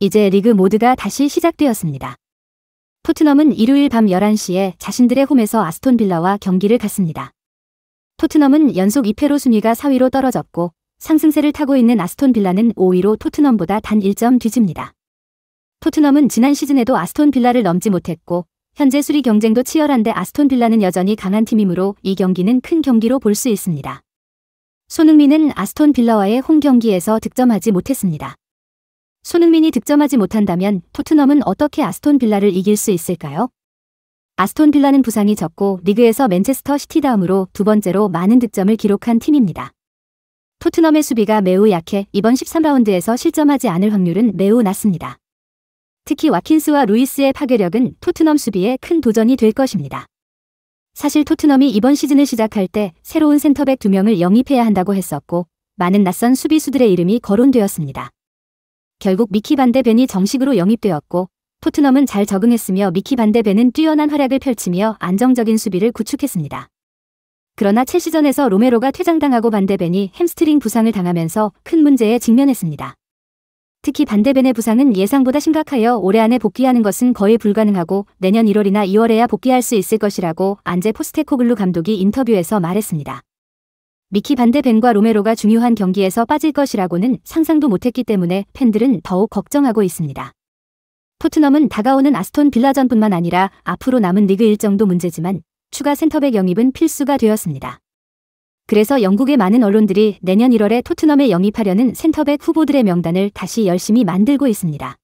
이제 리그 모드가 다시 시작되었습니다. 토트넘은 일요일 밤 11시에 자신들의 홈에서 아스톤 빌라와 경기를 갔습니다. 토트넘은 연속 2패로 순위가 4위로 떨어졌고 상승세를 타고 있는 아스톤 빌라는 5위로 토트넘보다 단 1점 뒤집니다. 토트넘은 지난 시즌에도 아스톤 빌라를 넘지 못했고 현재 수리 경쟁도 치열한데 아스톤 빌라는 여전히 강한 팀이므로 이 경기는 큰 경기로 볼 수 있습니다. 손흥민은 아스톤 빌라와의 홈 경기에서 득점하지 못했습니다. 손흥민이 득점하지 못한다면 토트넘은 어떻게 아스톤 빌라를 이길 수 있을까요? 아스톤 빌라는 부상이 적고 리그에서 맨체스터 시티 다음으로 두 번째로 많은 득점을 기록한 팀입니다. 토트넘의 수비가 매우 약해 이번 13라운드에서 실점하지 않을 확률은 매우 낮습니다. 특히 와킨스와 루이스의 파괴력은 토트넘 수비에 큰 도전이 될 것입니다. 사실 토트넘이 이번 시즌을 시작할 때 새로운 센터백 2명을 영입해야 한다고 했었고 많은 낯선 수비수들의 이름이 거론되었습니다. 결국 미키 반데벤이 정식으로 영입되었고 토트넘은 잘 적응했으며 미키 반데벤은 뛰어난 활약을 펼치며 안정적인 수비를 구축했습니다. 그러나 첼시전에서 로메로가 퇴장당하고 반데벤이 햄스트링 부상을 당하면서 큰 문제에 직면했습니다. 특히 반데벤의 부상은 예상보다 심각하여 올해 안에 복귀하는 것은 거의 불가능하고 내년 1월이나 2월에야 복귀할 수 있을 것이라고 안제 포스테코글루 감독이 인터뷰에서 말했습니다. 미키 반대벤과 로메로가 중요한 경기에서 빠질 것이라고는 상상도 못했기 때문에 팬들은 더욱 걱정하고 있습니다. 토트넘은 다가오는 아스톤 빌라전뿐만 아니라 앞으로 남은 리그 일정도 문제지만 추가 센터백 영입은 필수가 되었습니다. 그래서 영국의 많은 언론들이 내년 1월에 토트넘에 영입하려는 센터백 후보들의 명단을 다시 열심히 만들고 있습니다.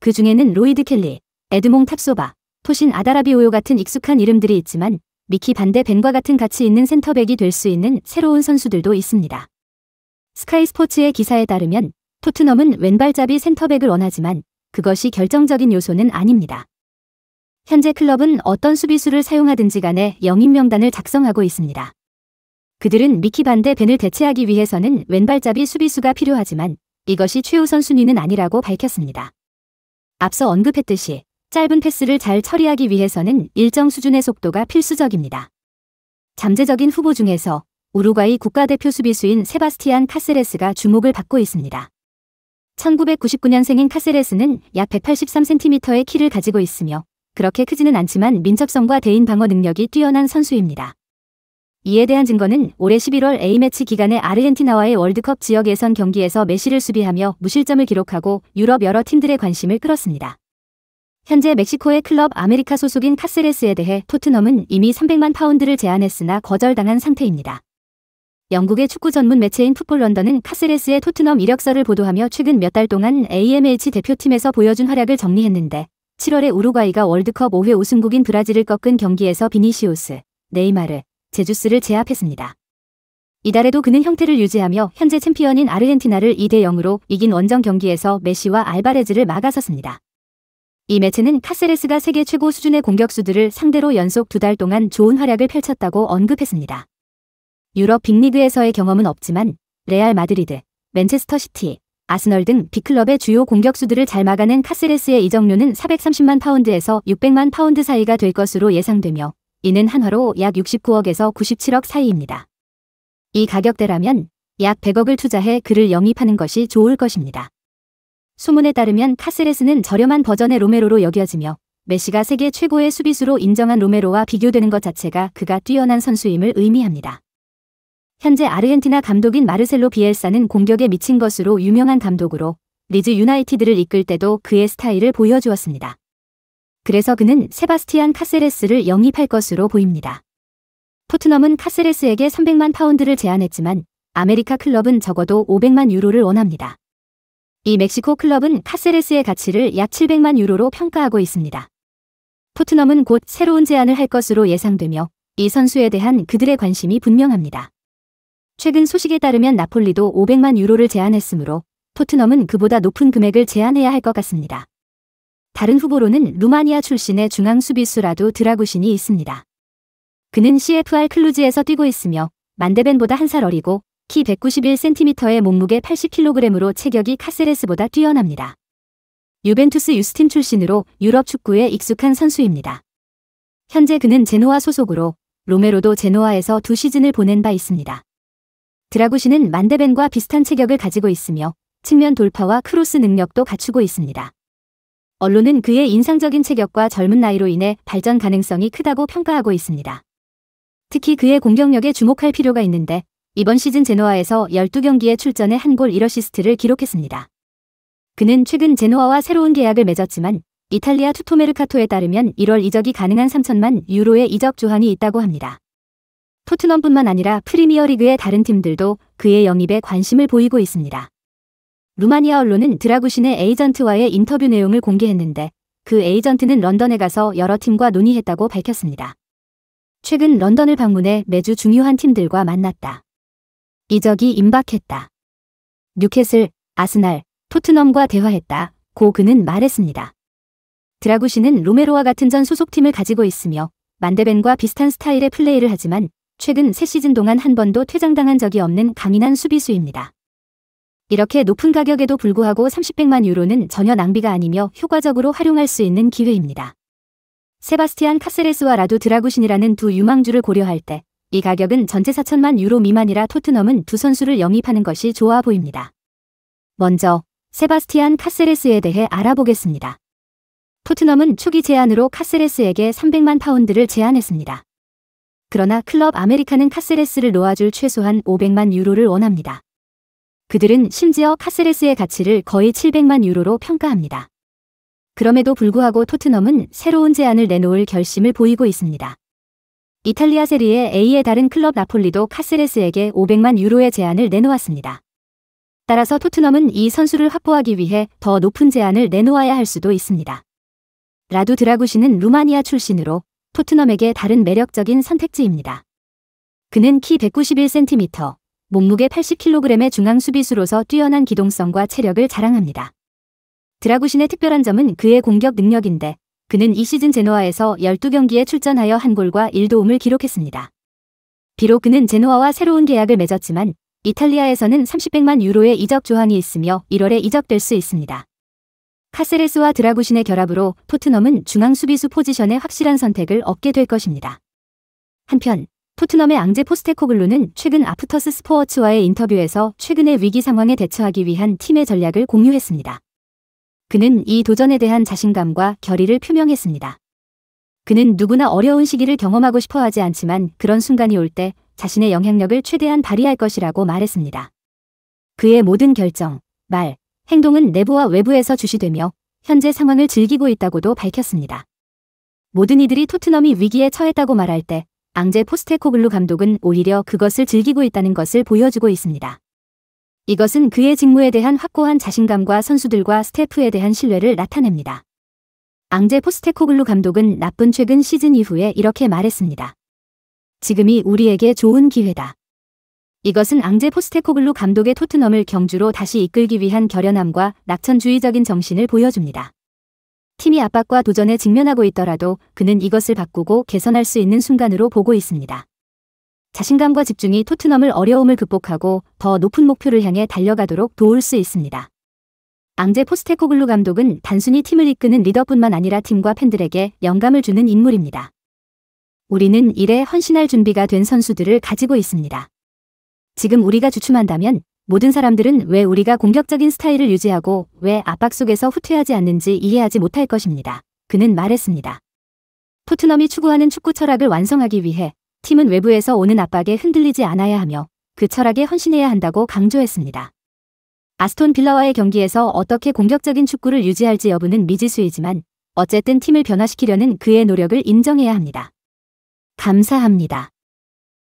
그 중에는 로이드 켈리, 에드몽 탑소바, 토신 아다라비오요 같은 익숙한 이름들이 있지만 미키 반대 벤과 같은 가치 있는 센터백이 될 수 있는 새로운 선수들도 있습니다. 스카이 스포츠의 기사에 따르면 토트넘은 왼발잡이 센터백을 원하지만 그것이 결정적인 요소는 아닙니다. 현재 클럽은 어떤 수비수를 사용하든지 간에 영입 명단을 작성하고 있습니다. 그들은 미키 반대 벤을 대체하기 위해서는 왼발잡이 수비수가 필요하지만 이것이 최우선 순위는 아니라고 밝혔습니다. 앞서 언급했듯이 짧은 패스를 잘 처리하기 위해서는 일정 수준의 속도가 필수적입니다. 잠재적인 후보 중에서 우루과이 국가대표 수비수인 세바스티안 카세레스가 주목을 받고 있습니다. 1999년생인 카세레스는 약 183cm의 키를 가지고 있으며 그렇게 크지는 않지만 민첩성과 대인 방어 능력이 뛰어난 선수입니다. 이에 대한 증거는 올해 11월 A매치 기간에 아르헨티나와의 월드컵 지역 예선 경기에서 메시를 수비하며 무실점을 기록하고 유럽 여러 팀들의 관심을 끌었습니다. 현재 멕시코의 클럽 아메리카 소속인 카세레스에 대해 토트넘은 이미 300만 파운드를 제안했으나 거절당한 상태입니다. 영국의 축구 전문 매체인 풋볼 런던은 카세레스의 토트넘 이력서를 보도하며 최근 몇 달 동안 AMH 대표팀에서 보여준 활약을 정리했는데 7월에 우루과이가 월드컵 5회 우승국인 브라질을 꺾은 경기에서 비니시우스, 네이마르, 제주스를 제압했습니다. 이달에도 그는 형태를 유지하며 현재 챔피언인 아르헨티나를 2대 0으로 이긴 원정 경기에서 메시와 알바레즈를 막아섰습니다. 이 매체는 카세레스가 세계 최고 수준의 공격수들을 상대로 연속 두 달 동안 좋은 활약을 펼쳤다고 언급했습니다. 유럽 빅리그에서의 경험은 없지만 레알 마드리드, 맨체스터 시티, 아스널 등 빅클럽의 주요 공격수들을 잘 막아낸 카세레스의 이적료는 430만 파운드에서 600만 파운드 사이가 될 것으로 예상되며 이는 한화로 약 69억에서 97억 사이입니다. 이 가격대라면 약 100억을 투자해 그를 영입하는 것이 좋을 것입니다. 소문에 따르면 카스레스는 저렴한 버전의 로메로로 여겨지며 메시가 세계 최고의 수비수로 인정한 로메로와 비교되는 것 자체가 그가 뛰어난 선수임을 의미합니다. 현재 아르헨티나 감독인 마르셀로 비엘사는 공격에 미친 것으로 유명한 감독으로 리즈 유나이티드를 이끌 때도 그의 스타일을 보여주었습니다. 그래서 그는 세바스티안 카세레스를 영입할 것으로 보입니다. 토트넘은 카세레스에게 300만 파운드를 제안했지만 아메리카 클럽은 적어도 500만 유로를 원합니다. 이 멕시코 클럽은 카세레스의 가치를 약 700만 유로로 평가하고 있습니다. 토트넘은 곧 새로운 제안을 할 것으로 예상되며 이 선수에 대한 그들의 관심이 분명합니다. 최근 소식에 따르면 나폴리도 500만 유로를 제안했으므로 토트넘은 그보다 높은 금액을 제안해야 할 것 같습니다. 다른 후보로는 루마니아 출신의 중앙 수비수라도 드라구신이 있습니다. 그는 CFR 클루즈에서 뛰고 있으며 만데벤보다 한 살 어리고 키1 9 1 c m 에 몸무게 80kg으로 체격이 카세레스보다 뛰어납니다. 유벤투스 유스팀 출신으로 유럽 축구에 익숙한 선수입니다. 현재 그는 제노아 소속으로 로메로도 제노아에서 두 시즌을 보낸 바 있습니다. 드라구시는 만데벤과 비슷한 체격을 가지고 있으며 측면 돌파와 크로스 능력도 갖추고 있습니다. 언론은 그의 인상적인 체격과 젊은 나이로 인해 발전 가능성이 크다고 평가하고 있습니다. 특히 그의 공격력에 주목할 필요가 있는데 이번 시즌 제노아에서 12경기에 출전해 한 골 1어시스트를 기록했습니다. 그는 최근 제노아와 새로운 계약을 맺었지만 이탈리아 투토메르카토에 따르면 1월 이적이 가능한 3천만 유로의 이적 조항이 있다고 합니다. 토트넘뿐만 아니라 프리미어리그의 다른 팀들도 그의 영입에 관심을 보이고 있습니다. 루마니아 언론은 드라구신의 에이전트와의 인터뷰 내용을 공개했는데 그 에이전트는 런던에 가서 여러 팀과 논의했다고 밝혔습니다. 최근 런던을 방문해 매주 중요한 팀들과 만났다. 이적이 임박했다. 뉴캐슬, 아스날, 토트넘과 대화했다. 고 그는 말했습니다. 드라구시는 로메로와 같은 전 소속팀을 가지고 있으며 만데벤과 비슷한 스타일의 플레이를 하지만 최근 3시즌 동안 한 번도 퇴장당한 적이 없는 강인한 수비수입니다. 이렇게 높은 가격에도 불구하고 30백만 유로는 전혀 낭비가 아니며 효과적으로 활용할 수 있는 기회입니다. 세바스티안 카세레스와 라두 드라구신이라는 두 유망주를 고려할 때이 가격은 전체 4천만 유로 미만이라 토트넘은 두 선수를 영입하는 것이 좋아 보입니다. 먼저 세바스티안 카세레스에 대해 알아보겠습니다. 토트넘은 초기 제안으로 카세레스에게 300만 파운드를 제안했습니다. 그러나 클럽 아메리카는 카세레스를 놓아줄 최소한 500만 유로를 원합니다. 그들은 심지어 카세레스의 가치를 거의 700만 유로로 평가합니다. 그럼에도 불구하고 토트넘은 새로운 제안을 내놓을 결심을 보이고 있습니다. 이탈리아 세리에 A의 다른 클럽 나폴리도 카세레스에게 500만 유로의 제안을 내놓았습니다. 따라서 토트넘은 이 선수를 확보하기 위해 더 높은 제안을 내놓아야 할 수도 있습니다. 라두 드라구시는 루마니아 출신으로 토트넘에게 다른 매력적인 선택지입니다. 그는 키 191cm, 몸무게 80kg의 중앙 수비수로서 뛰어난 기동성과 체력을 자랑합니다. 드라구신의 특별한 점은 그의 공격 능력인데 그는 이 시즌 제노아에서 12경기에 출전하여 한 골과 1도움을 기록했습니다. 비록 그는 제노아와 새로운 계약을 맺었지만 이탈리아에서는 30백만 유로의 이적 조항이 있으며 1월에 이적될 수 있습니다. 카세레스와 드라구신의 결합으로 토트넘은 중앙 수비수 포지션의 확실한 선택을 얻게 될 것입니다. 한편 토트넘의 앙제 포스테코글루는 최근 아프터스 스포츠와의 인터뷰에서 최근의 위기 상황에 대처하기 위한 팀의 전략을 공유했습니다. 그는 이 도전에 대한 자신감과 결의를 표명했습니다. 그는 누구나 어려운 시기를 경험하고 싶어 하지 않지만 그런 순간이 올 때 자신의 영향력을 최대한 발휘할 것이라고 말했습니다. 그의 모든 결정, 말, 행동은 내부와 외부에서 주시되며 현재 상황을 즐기고 있다고도 밝혔습니다. 모든 이들이 토트넘이 위기에 처했다고 말할 때 앙제 포스테코글루 감독은 오히려 그것을 즐기고 있다는 것을 보여주고 있습니다. 이것은 그의 직무에 대한 확고한 자신감과 선수들과 스태프에 대한 신뢰를 나타냅니다. 앙제 포스테코글루 감독은 나쁜 최근 시즌 이후에 이렇게 말했습니다. 지금이 우리에게 좋은 기회다. 이것은 앙제 포스테코글루 감독의 토트넘을 경주로 다시 이끌기 위한 결연함과 낙천주의적인 정신을 보여줍니다. 팀이 압박과 도전에 직면하고 있더라도 그는 이것을 바꾸고 개선할 수 있는 순간으로 보고 있습니다. 자신감과 집중이 토트넘을 어려움을 극복하고 더 높은 목표를 향해 달려가도록 도울 수 있습니다. 앙제 포스테코글루 감독은 단순히 팀을 이끄는 리더뿐만 아니라 팀과 팬들에게 영감을 주는 인물입니다. 우리는 일에 헌신할 준비가 된 선수들을 가지고 있습니다. 지금 우리가 주춤한다면 모든 사람들은 왜 우리가 공격적인 스타일을 유지하고 왜 압박 속에서 후퇴하지 않는지 이해하지 못할 것입니다. 그는 말했습니다. 토트넘이 추구하는 축구 철학을 완성하기 위해 팀은 외부에서 오는 압박에 흔들리지 않아야 하며 그 철학에 헌신해야 한다고 강조했습니다. 아스톤 빌라와의 경기에서 어떻게 공격적인 축구를 유지할지 여부는 미지수이지만 어쨌든 팀을 변화시키려는 그의 노력을 인정해야 합니다. 감사합니다.